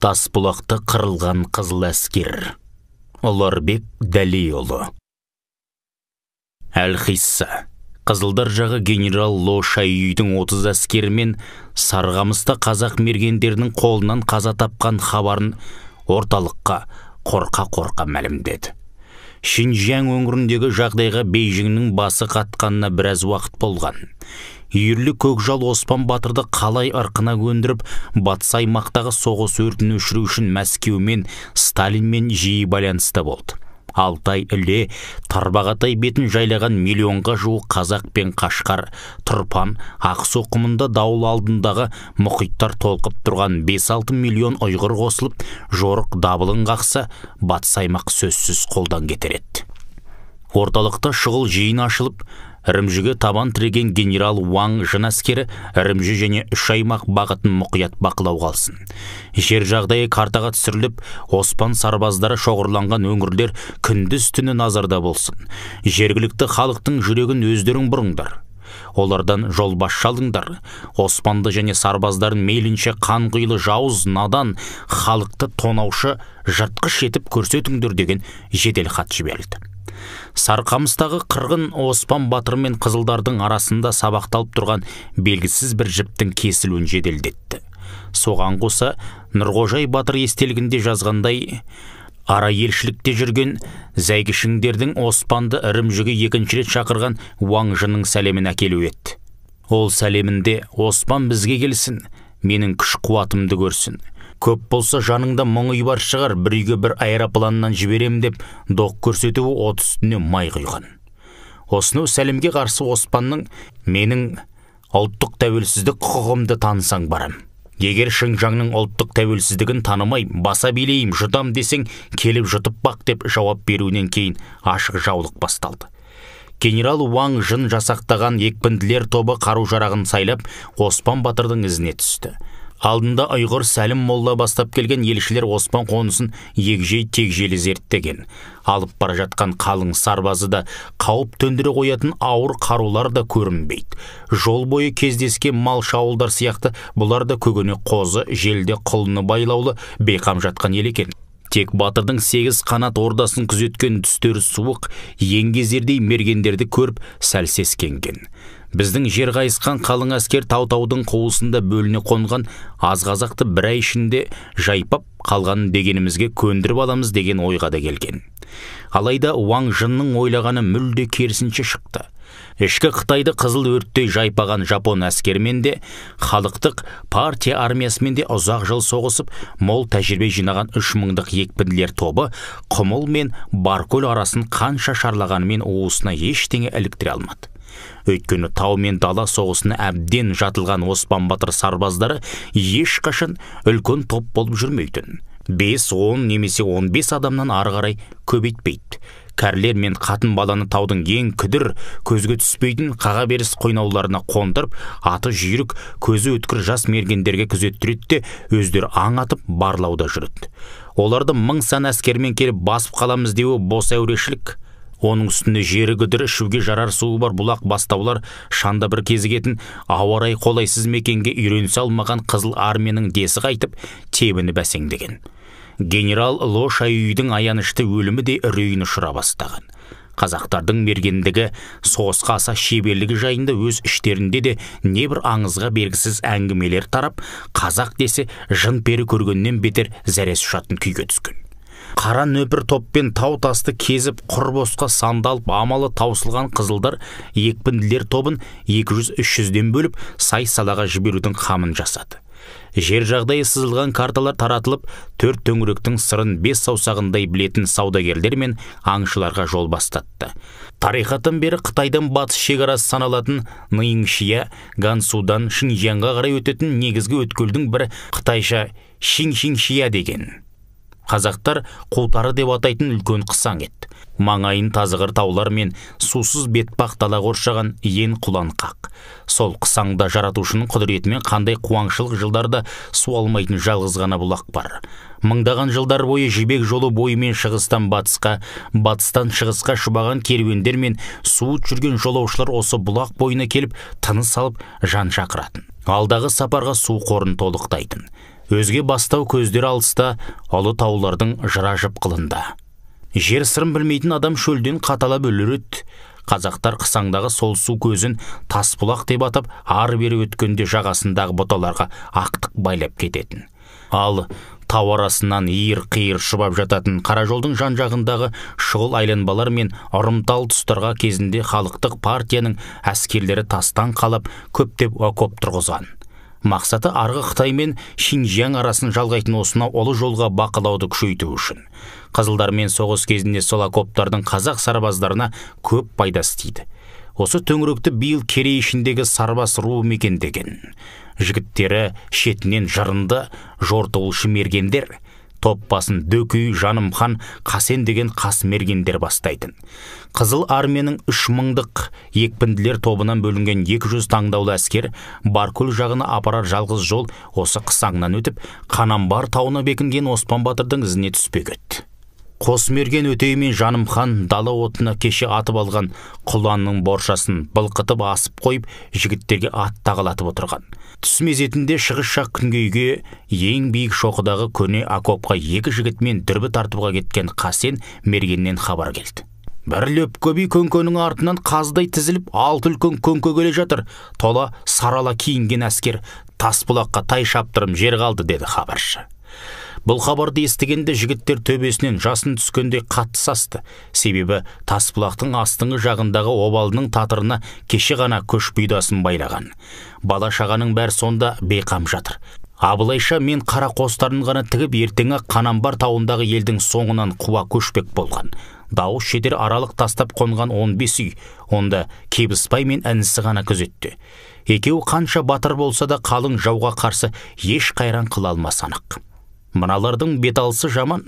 тас бұлақты қырылған қызыл әскер ұларбек дәлейұлы әл қызылдар жағы генерал ло үйдің отыз әскерімен сарғамыста қазақ мергендерінің қолынан қаза тапқан хабарын орталыққа қорқа-қорқа мәлімдеді шинжяң өңіріндегі жағдайға бейжіңнің басы қатқанына біраз уақыт болған үйірлі көкжал оспан батырды қалай ырқына көндіріп батыс аймақтағы соғыс өртін өшіру үшін мәскеумен сталинмен жиі байланыста болды алтай іле тарбағатай бетін жайлаған миллионға жуық қазақ пен қашқар тұрпан ақсу құмында дауыл алдындағы мұхиттар толқып тұрған 5-6 миллион ұйғыр қосылып жорық дабылын қақса батыс аймақ сөзсіз қолдан кетер еді орталықта шұғыл жиын ашылып үрімжіге табан тіреген генерал Уан жын әскері үрімжі және үш аймақ бағытын мұқият бақылау қалсын жер жағдайы картаға түсіріліп оспан сарбаздары шоғырланған өңірлер күндіз түні назарда болсын жергілікті халықтың жүрегін өздерің бұрыңдар олардан жолбасшы алыңдар оспанды және сарбаздарын мейлінше қан құйлы жауыз надан халықты тонаушы жыртқыш етіп көрсетіңдер деген жеделхат жіберілді сарқамыстағы қырғын оспан батыр мен қызылдардың арасында сабақталып тұрған белгісіз бір жіптің кесілуін жеделдетті соған қоса нұрғожай батыр естелігінде жазғандай ара елшілікте жүрген зәйгішіңдердің оспанды ірімжігі екінші рет шақырған уаңжының сәлемін әкелу еді ол сәлемінде оспан бізге келсін менің күш қуатымды көрсін көп болса жаныңда мың үй бар шығар бір үйге бір аэропланнан жіберем деп доқ көрсетуі от үстіне май құйған осынау сәлемге қарсы оспанның менің ұлттық тәуелсіздік құқығымды танысаң барам егер шыңжаңның ұлттық тәуелсіздігін танымай баса билейім жұтам десең келіп жұтып бақ деп жауап беруінен кейін ашық жаулық басталды генерал уаң жын жасақтаған екпінділер тобы қару жарағын сайлап оспан батырдың ізіне түсті алдында ұйғыр сәлім молла бастап келген елшілер оспан қонысын егжей тегжейлі зерттеген алып бара жатқан қалың сарбазы да қауіп төндіре қоятын ауыр қарулар да көрінбейді жол бойы кездеске мал шауылдар сияқты бұлар да көгіне қозы желде құлыны байлаулы бейқам жатқан ел екен тек батырдың сегіз қанат ордасын күзеткен түстері суық еңгезердей мергендерді көріп сәл біздің жер қайысқан қалың әскер тау таудың қуысында бөліне қонған аз қазақты бір ай ішінде жайпап қалғанын дегенімізге көндіріп аламыз деген ойға да келген алайда уаң жынның ойлағаны мүлде керісінше шықты ішкі қытайды қызыл өрттей жайпаған жапон әскерімен де халықтық партия армиясымен де ұзақ жыл соғысып мол тәжірибе жинаған үш мыңдық екпінділер тобы құмыл мен баркөл арасын қанша шарлағанымен уысына ештеңе іліктіре алмады өйткені тау мен дала соғысына әбден жатылған оспан батыр сарбаздары ешқашан үлкен топ болып жүрмейтін 5-10 немесе 15 адамнан ары қарай көбейтпейді кәрілер мен қатын баланы таудың ең күдір көзге түспейтін қаға беріс қойнауларына қондырып аты жүйрік көзі өткір жас мергендерге күзеттіреді де өздері аң атып барлауда жүреді оларды мың сан әскермен келіп басып қаламыз деуі бос әурешілік оның үстіне жері күдір ішуге жарар суы бар бұлақ бастаулар шанда бір кезігетін ауарай райы қолайсыз мекенге үйренісе алмаған қызыл армияның десі қайтып тебіні бәсеңдеген генерал ло үйдің аянышты өлімі де үрейін ұшыра бастаған қазақтардың мергендігі соғысқа аса шеберлігі жайында өз іштерінде де небір аңызға бергісіз әңгімелер тарап қазақ десе жын пері көргеннен бетер зәресі ұшатын күйге түскен қара нөпір топпен тау тасты кезіп құр босқа сандалып амалы таусылған қызылдар екпінділер тобын 200-300-ден бөліп сай салаға жіберудің қамын жасады жер жағдайы сызылған карталар таратылып төрт төңіректің сырын бес саусағындай білетін саудагерлер мен аңшыларға жол бастатты тарихаттан бері қытайдың батыс шекарасы саналатын ныңшия гансудан қарай өтетін негізгі өткелдің бірі қытайша шиншиншия деген қазақтар қотары деп атайтын үлкен қысаң еді маңайын тазығыр таулар мен сусыз бетпақ дала қоршаған ен қақ. сол қысаңда жаратушының құдіретімен қандай қуаңшылық жылдарда су алмайтын жалғыз ғана бұлақ бар мыңдаған жылдар бойы жібек жолы бойымен шығыстан батысқа батыстан шығысқа шұбаған керуендер мен суыт жүрген жолаушылар осы бұлақ бойына келіп тыныс алып жан шақыратын алдағы сапарға су қорын толықтайтын өзге бастау көздер алыста ұлы таулардың жыражып қылында жер сырын білмейтін адам шөлден қаталап өлер қазақтар қысаңдағы сол су көзін тасбұлақ деп атап ары бері өткенде жағасындағы бұталарға ақтық байлап кететін ал тау арасынан иір қиыр шұбап жататын қара жолдың жан жағындағы шұғыл айланбалар мен ұрымтал тұстарға кезінде халықтық партияның әскерлері тастан қалып көптеп окоп тұрғызған мақсаты арғы қытай мен Шинжиан арасын жалғайтын осына олы жолға бақылауды күшейту үшін қызылдармен соғыс кезінде сол окоптардың қазақ сарбаздарына көп пайдасы тиді осы төңіректі биыл керей ішіндегі сарбас руы мекендеген жігіттері шетінен жырынды жортуылшы мергендер топ басын дөкей жанымхан қасен деген мергендер бастайтын қызыл армияның үш мыңдық екпінділер тобынан бөлінген 200 таңдаулы әскер баркөл жағына апарар жалғыз жол осы қысаңнан өтіп қанамбар тауына бекінген оспан батырдың ізіне түспек еді қосмерген өтей мен хан, дала отына кеше атып алған құланның боршасын былқытып асып қойып жігіттерге ат тағалатып отырған түс мезетінде шығыс жақ күнгейге ең биік шоқыдағы көне окопқа екі жігітмен дүрбі тартуға кеткен қасен мергеннен хабар келді бір лөпке көбей көңкенің артынан қаздай тізіліп алты үлкен көңке келе жатыр тола сарала киінген әскер тасбұлаққа тай шаптырым жер қалды деді хабаршы бұл хабарды естігенде жігіттер төбесінен жасын түскендей қатты састы себебі тасбұлақтың астыңғы жағындағы обалының татырына кеше ғана көш бұйдасын байлаған бала шағаның бәрі сонда бейқам жатыр абылайша мен қара қостарын ғана тігіп ертеңі қанамбар тауындағы елдің соңынан қуа көшпек болған дауыс шедер аралық тастап қонған 15 үй онда кебіспай мен інісі ғана күзетті екеуі қанша батыр болса да қалың жауға қарсы еш қайран қыла алмас мыналардың беталысы жаман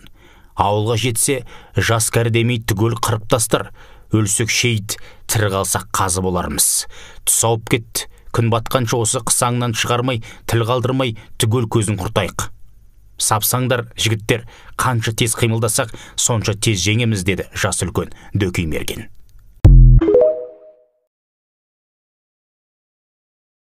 ауылға жетсе жас кәрі демей түгел қырып тастар өлсек шейіт тірі қалсақ қазы болармыз тұсауып кет күн батқанша осы қысаңнан шығармай тіл қалдырмай түгел көзін құртайық сапсаңдар жігіттер қанша тез қимылдасақ сонша тез жеңеміз деді жас үлкен дөкей мерген